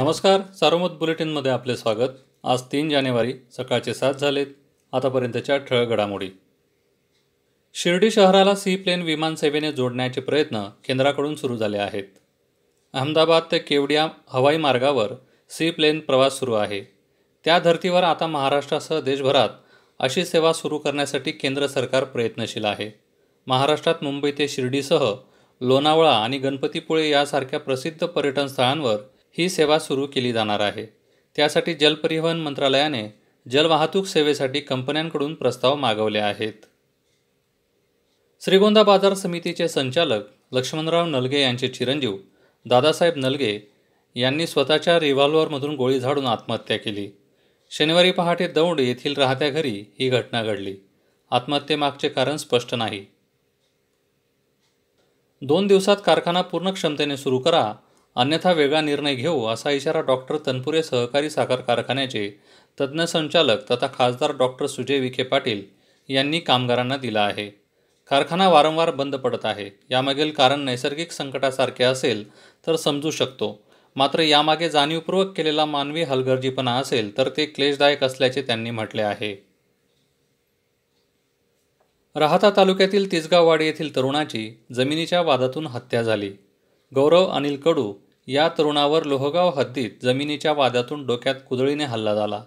नमस्कार सार्वमत बुलेटिनमध्ये आपले स्वागत आज तीन जानेवारी सकाळचे सात झालेत आतापर्यंतच्या ठळ घडामोडी शिर्डी शहराला सी प्लेन विमानसेवेने जोडण्याचे प्रयत्न केंद्राकडून सुरू झाले आहेत अहमदाबाद ते केवडिया हवाई मार्गावर सी प्लेन प्रवास सुरू आहे त्या धर्तीवर आता महाराष्ट्रासह देशभरात अशी सेवा सुरू करण्यासाठी केंद्र सरकार प्रयत्नशील आहे महाराष्ट्रात मुंबई ते शिर्डीसह लोणावळा आणि गणपतीपुळे यासारख्या प्रसिद्ध पर्यटन स्थळांवर ही सेवा सुरू केली जाणार आहे त्यासाठी जलपरिवहन मंत्रालयाने जलवाहतूक सेवेसाठी कंपन्यांकडून प्रस्ताव मागवले आहेत श्रीगोंदा बाजार समितीचे संचालक लक्ष्मणराव नलगे यांचे चिरंजीव दादासाहेब नलगे यांनी स्वतःच्या रिव्हॉल्व्हरमधून गोळी झाडून आत्महत्या केली शनिवारी पहाटे दौंड येथील राहत्या घरी ही घटना घडली आत्महत्येमागचे कारण स्पष्ट नाही दोन दिवसात कारखाना पूर्ण क्षमतेने सुरू करा अन्यथा वेगळा निर्णय घेऊ असा इशारा डॉक्टर तनपुरे सहकारी साखर कारखान्याचे तज्ज्ञ संचालक तथा खासदार डॉक्टर सुजय विखे पाटील यांनी कामगारांना दिला आहे कारखाना वारंवार बंद पडत आहे यामागील कारण नैसर्गिक संकटासारखे असेल तर समजू शकतो मात्र यामागे जाणीवपूर्वक केलेला मानवी हलगर्जीपणा असेल तर ते क्लेशदायक असल्याचे त्यांनी म्हटले आहे राहता तालुक्यातील तिसगाववाडी येथील तरुणाची जमिनीच्या वादातून हत्या झाली गौरव अनिल कडू या तरुणावर लोहगाव हद्दीत जमिनीच्या वादातून डोक्यात कुदळीने हल्ला झाला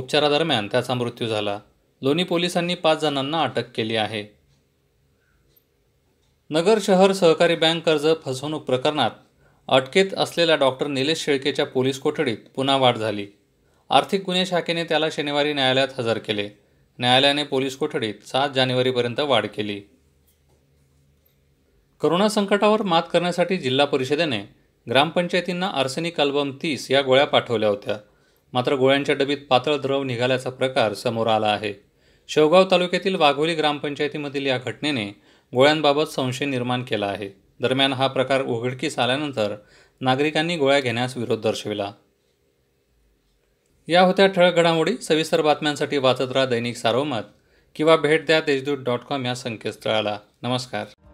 उपचारादरम्यान त्याचा मृत्यू झाला लोणी पोलिसांनी पाच जणांना अटक केली आहे नगर शहर सहकारी बँक कर्ज फसवणूक प्रकरणात अटकेत असलेल्या डॉक्टर निलेश शेळकेच्या पोलीस कोठडीत पुन्हा वाढ झाली आर्थिक गुन्हे शाखेने त्याला शनिवारी न्यायालयात हजर केले न्यायालयाने पोलीस कोठडीत सात जानेवारीपर्यंत वाढ केली कोरोना संकटावर मात करण्यासाठी जिल्हा परिषदेने ग्रामपंचायतींना आर्सेनिक अल्बम तीस या गोळ्या पाठवल्या होत्या मात्र गोळ्यांच्या डबीत पातळ द्रव निघाल्याचा प्रकार समोर आला आहे शेवगाव तालुक्यातील वाघोली ग्रामपंचायतीमधील या घटनेने गोळ्यांबाबत संशय निर्माण केला आहे दरम्यान हा प्रकार उघडकीस आल्यानंतर नागरिकांनी गोळ्या घेण्यास विरोध दर्शविला या होत्या ठळक घडामोडी सविस्तर बातम्यांसाठी वाचत राहा दैनिक सारोमत किंवा भेट द्या देशदूत डॉट कॉम या संकेतस्थळाला नमस्कार